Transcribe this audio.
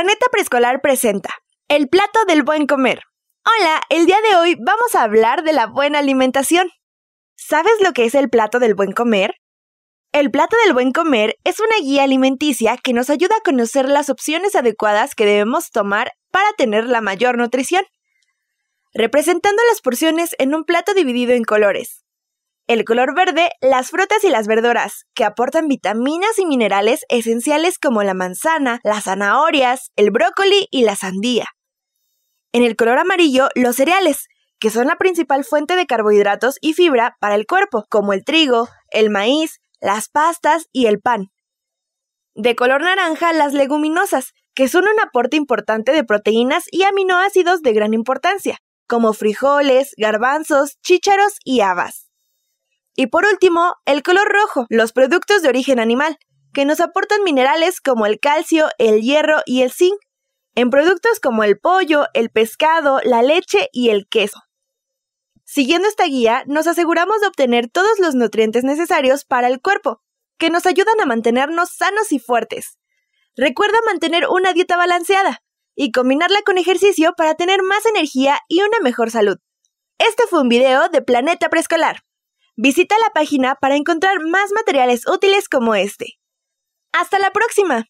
Planeta Preescolar presenta El plato del buen comer. Hola, el día de hoy vamos a hablar de la buena alimentación. ¿Sabes lo que es el plato del buen comer? El plato del buen comer es una guía alimenticia que nos ayuda a conocer las opciones adecuadas que debemos tomar para tener la mayor nutrición. Representando las porciones en un plato dividido en colores, el color verde, las frutas y las verduras, que aportan vitaminas y minerales esenciales como la manzana, las zanahorias, el brócoli y la sandía. En el color amarillo, los cereales, que son la principal fuente de carbohidratos y fibra para el cuerpo, como el trigo, el maíz, las pastas y el pan. De color naranja, las leguminosas, que son un aporte importante de proteínas y aminoácidos de gran importancia, como frijoles, garbanzos, chícharos y habas. Y por último, el color rojo, los productos de origen animal, que nos aportan minerales como el calcio, el hierro y el zinc, en productos como el pollo, el pescado, la leche y el queso. Siguiendo esta guía, nos aseguramos de obtener todos los nutrientes necesarios para el cuerpo, que nos ayudan a mantenernos sanos y fuertes. Recuerda mantener una dieta balanceada y combinarla con ejercicio para tener más energía y una mejor salud. Este fue un video de Planeta Preescolar. Visita la página para encontrar más materiales útiles como este. ¡Hasta la próxima!